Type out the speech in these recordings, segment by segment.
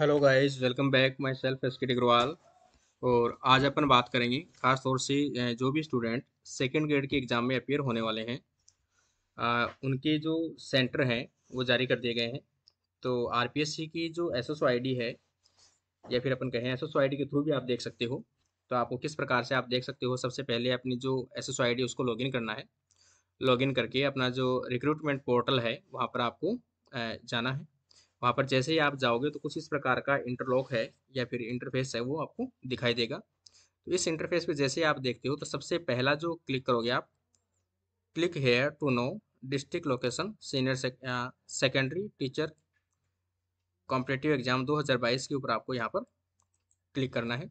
hello guys welcome back myself S Agarwal और आज अपन बात करेंगे खास तौर से जो भी स्टूडेंट सेकेंड ग्रेड के एग्ज़ाम में अपेयर होने वाले हैं आ, उनके जो सेंटर हैं वो जारी कर दिए गए हैं तो आरपीएससी की जो एस एस है या फिर अपन कहें एस एस के थ्रू भी आप देख सकते हो तो आपको किस प्रकार से आप देख सकते हो सबसे पहले अपनी जो एस एस उसको लॉगिन करना है लॉगिन करके अपना जो रिक्रूटमेंट पोर्टल है वहाँ पर आपको जाना है वहाँ पर जैसे ही आप जाओगे तो कुछ इस प्रकार का इंटरलॉक है या फिर इंटरफेस है वो आपको दिखाई देगा तो इस इंटरफेस पे जैसे ही आप देखते हो तो सबसे पहला जो क्लिक करोगे आप click here to know district location senior secondary teacher competitive exam 2022 के ऊपर आपको यहाँ पर क्लिक करना है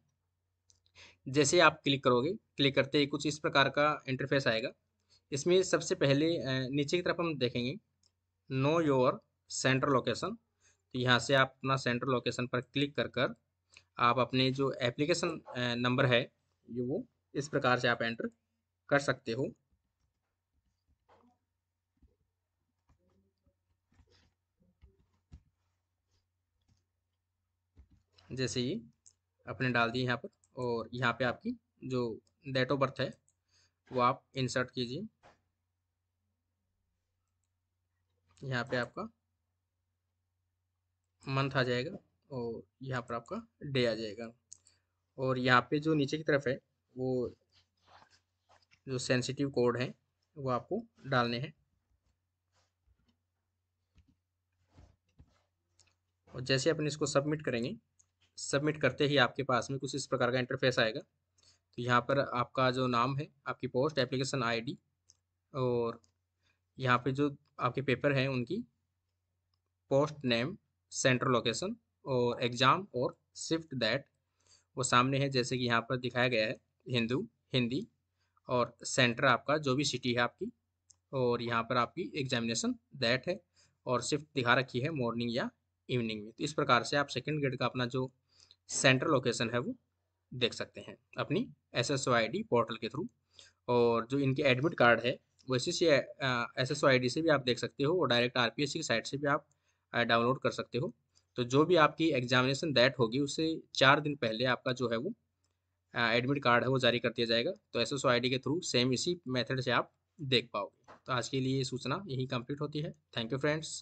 जैसे आप क्लिक करोगे क्लिक करते ही कुछ इस प्रकार का इंटरफेस आएगा इसमें सबसे पहले नीचे की तरफ हम देखेंगे नो योर सेंटर लोकेशन तो यहाँ से आप अपना सेंट्रल लोकेशन पर क्लिक कर कर आप अपने जो एप्लीकेशन नंबर है ये वो इस प्रकार से आप एंटर कर सकते हो जैसे ये अपने डाल दिए यहाँ पर और यहाँ पे आपकी जो डेट ऑफ बर्थ है वो आप इंसर्ट कीजिए यहाँ पे आपका मंथ आ जाएगा और यहाँ पर आपका डे आ जाएगा और यहाँ पे जो नीचे की तरफ है वो जो सेंसिटिव कोड है वो आपको डालने हैं और जैसे अपन इसको सबमिट करेंगे सबमिट करते ही आपके पास में कुछ इस प्रकार का इंटरफेस आएगा तो यहाँ पर आपका जो नाम है आपकी पोस्ट एप्लीकेशन आईडी और यहाँ पे जो आपके पेपर हैं उनकी पोस्ट नेम सेंट्रल लोकेशन और एग्ज़ाम और शिफ्ट दैट वो सामने है जैसे कि यहाँ पर दिखाया गया है हिंदू हिंदी और सेंटर आपका जो भी सिटी है आपकी और यहाँ पर आपकी एग्जामिनेशन दैट है और शिफ्ट दिखा रखी है मॉर्निंग या इवनिंग में तो इस प्रकार से आप सेकेंड ग्रेड का अपना जो सेंटर लोकेशन है वो देख सकते हैं अपनी एस एस पोर्टल के थ्रू और जो इनके एडमिट कार्ड है वो इसी से एस एस से भी आप देख सकते हो और direct R P S C की साइट से भी आप डाउनलोड कर सकते हो तो जो भी आपकी एग्जामिनेशन डेट होगी उससे चार दिन पहले आपका जो है वो एडमिट कार्ड है वो जारी कर दिया जाएगा तो एस एस के थ्रू सेम इसी मेथड से आप देख पाओगे तो आज के लिए सूचना यही कंप्लीट होती है थैंक यू फ्रेंड्स